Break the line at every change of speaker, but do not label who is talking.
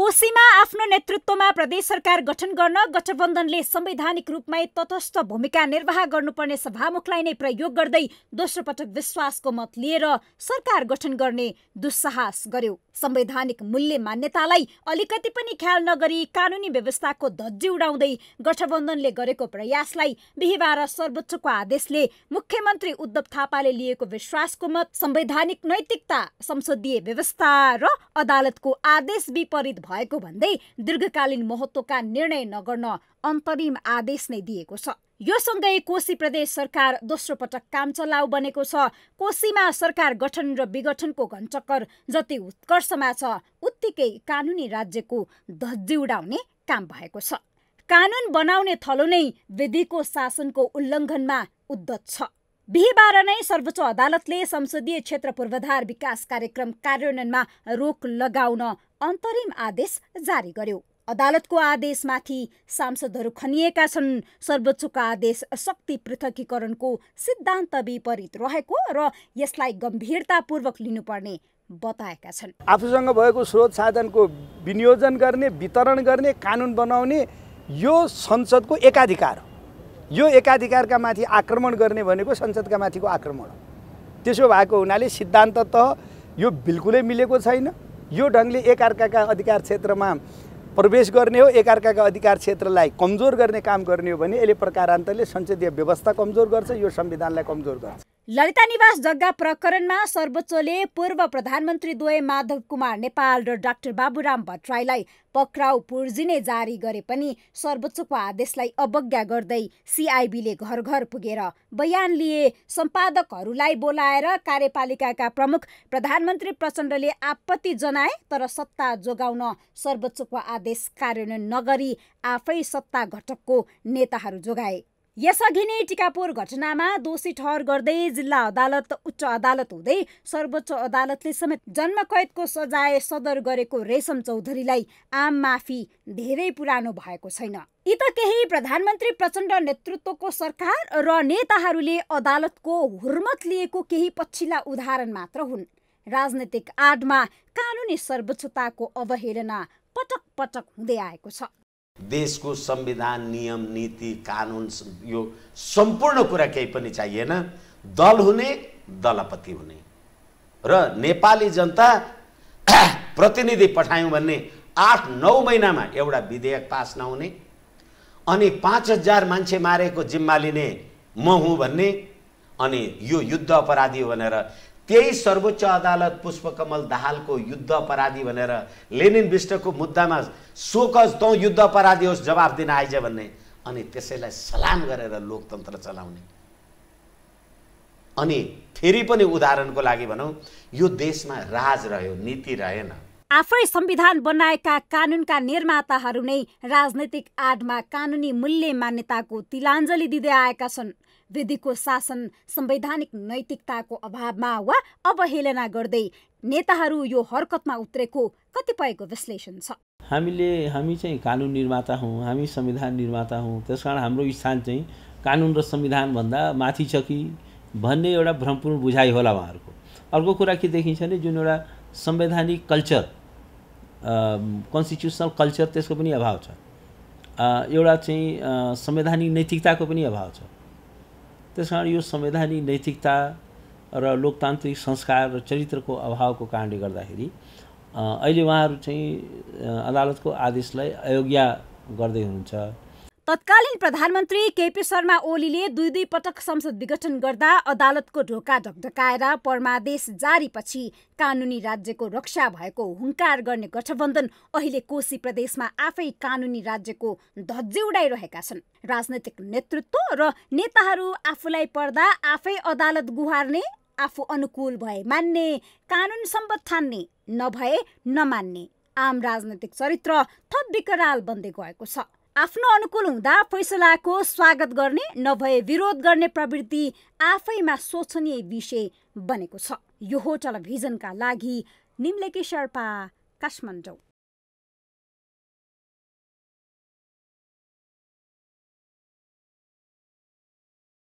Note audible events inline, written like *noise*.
कोशीमा आफ्नो नेतृत्वमा प्रदेश सरकार गठन गर्न गठबन्धनले संवैधानिक रूपमै तटस्थ भूमिका निर्वाह गर्नुपर्ने सभामुखलाई नै प्रयोग गर्दै दोस्रो पटक विश्वासको मत लिएर सरकार गठन गर्ने दुस्साहस गर्यो संवैधानिक मूल्य मान्यतालाई अलिकति पनि ख्याल नगरी कानुनी व्यवस्थाको धज्जी उडाउँदै गठबन्धनले गरेको प्रयासलाई बिहिबार सर्वोच्चको आदेशले मुख्यमन्त्री उद्धव थापाले लिएको विश्वासको मत संवैधानिक नैतिकता संसदीय व्यवस्था र अदालतको आदेश विपरीत भएको भन्दै दीर्घकालीन महत्त्वका निर्णय नगर्न अन्तरिम आदेश नै दिएको छ यो सँगै कोशी प्रदेश सरकार दोस्रो पटक काम चलाउ बनेको छ कोशीमा सरकार गठन र विघटनको घनचक्कर जति उत्कर्षमा छ उत्तिकै कानुनी राज्यको धज्जी उडाउने काम भएको छ कानुन बनाउने थलो नै विधिको शासनको उल्लङ्घनमा उद्धत छ बिहिबार नै सर्वोच्च अदालतले संसदीय क्षेत्र पूर्वाधार विकास कार्यक्रम कार्यान्वयनमा रोक लगाउन अन्तरिम आदेश जारी गर्यो अदालतको आदेशमाथि सांसदहरू खनिएका छन् सर्वोच्चको आदेश शक्ति पृथकीकरणको सिद्धान्त विपरीत रहेको र यसलाई गम्भीरतापूर्वक लिनुपर्ने बताएका छन्
आफूसँग भएको स्रोत साधनको विनियोजन गर्ने वितरण गर्ने कानुन बनाउने यो संसदको एकाधिकार हो यो एकाधिकारका माथि आक्रमण गर्ने भनेको संसदका माथिको आक्रमण हो त्यसो भएको हुनाले सिद्धान्त त यो बिल्कुलै मिलेको छैन यो ढङ्गले एकअर्काका अधिकार क्षेत्रमा प्रवेश गर्ने हो एकअर्काका अधिकार क्षेत्रलाई कमजोर गर्ने काम गर्ने हो भने यसले प्रकारान्तरले संसदीय व्यवस्था कमजोर गर्छ यो संविधानलाई कमजोर गर्छ
ललिता निवास जग्गा प्रकरणमा सर्वोच्चले पूर्व प्रधानमन्त्री द्वय माधव कुमार नेपाल र डाक्टर बाबुराम भट्टराईलाई पक्राउ पुर्जिने जारी गरे पनि सर्वोच्चको आदेशलाई अवज्ञा गर्दै सिआइबीले घर घर पुगेर बयान लिए सम्पादकहरूलाई बोलाएर कार्यपालिकाका प्रमुख प्रधानमन्त्री प्रचण्डले आपत्ति जनाए तर सत्ता जोगाउन सर्वोच्चको आदेश कार्यान्वयन नगरी आफै सत्ता घटकको नेताहरू जोगाए यसअघि नै टिकापुर घटनामा दोषी ठहर गर्दै जिल्ला अदालत उच्च अदालत हुँदै सर्वोच्च अदालतले समेत जन्म कैदको सजाय सदर गरेको रेशम चौधरीलाई आम माफी धेरै पुरानो भएको छैन यी त केही प्रधानमन्त्री प्रचण्ड नेतृत्वको सरकार र नेताहरूले अदालतको हुर्मत लिएको केही पछिल्ला उदाहरण मात्र हुन् राजनैतिक आडमा कानुनी सर्वोच्चताको अवहेलना पटक पटक हुँदै आएको छ
देशको संविधान नियम नीति कानुन यो सम्पूर्ण कुरा केही पनि चाहिएन दल हुने दलपति हुने र नेपाली जनता *clears throat* प्रतिनिधि पठायौँ भन्ने आठ नौ महिनामा एउटा विधेयक पास नहुने अनि पाँच हजार मान्छे मारेको जिम्मा लिने म हुँ भन्ने अनि यो युद्ध अपराधी हो भनेर त्यही सर्वोच्च अदालत पुष्पकमल दाहालको युद्ध अपराधी भनेर लेनिन विष्टको मुद्दामा सोकज त युद्ध अपराधी होस् जवाफ दिन आइज भन्ने अनि त्यसैलाई सलाम गरेर लोकतन्त्र चलाउने अनि फेरि पनि उदाहरणको लागि भनौँ यो देशमा राज रह्यो नीति रहेन
आफै संविधान बनाएका कानुनका निर्माताहरू नै राजनैतिक आडमा कानुनी मूल्य मान्यताको तिलाञ्जली दिँदै आएका छन् विधिको शासन संवैधानिक नैतिकताको अभावमा वा अवहेलना गर्दै नेताहरू यो हरकतमा उत्रेको कतिपयको विश्लेषण छ
हामीले हामी चाहिँ कानुन निर्माता हौँ हामी संविधान निर्माता हौँ त्यसकारण हाम्रो स्थान चाहिँ कानुन र संविधानभन्दा माथि छ कि भन्ने एउटा भ्रमपूर्ण बुझाइ होला उहाँहरूको अर्को कुरा के देखिन्छ भने जुन एउटा संवैधानिक कल्चर कन्स्टिट्युसनल कल्चर त्यसको पनि अभाव छ एउटा चाहिँ संवैधानिक नैतिकताको पनि अभाव छ त्यस कारण यो संवैधानिक नैतिकता र लोकतान्त्रिक संस्कार र चरित्रको अभावको कारणले गर्दाखेरि अहिले उहाँहरू चाहिँ अदालतको आदेशलाई अयोग्य गर्दै हुनुहुन्छ
तत्कालीन प्रधानमन्त्री केपी शर्मा ओलीले दुई दुई पटक संसद विघटन गर्दा अदालतको ढोका ढकढकाएर परमादेश जारीपछि कानुनी राज्यको रक्षा भएको हुङ्कार गर्ने गठबन्धन अहिले कोशी प्रदेशमा आफै कानुनी राज्यको धज्जे उडाइरहेका छन् राजनैतिक नेतृत्व र नेताहरू आफूलाई पर्दा आफै अदालत गुहार्ने आफू अनुकूल भए मान्ने कानुन सम्बद्ध ठान्ने नभए नमान्ने आम राजनैतिक चरित्र थप विकराल बन्दै गएको छ आफ्नो अनुकूल हुँदा फैसलाको स्वागत गर्ने नभए विरोध गर्ने प्रवृत्ति आफैमा शोचनीय विषय बनेको छ यो हो टेलिभिजनका लागि निम्लेकी शेर्पा काठमाडौँ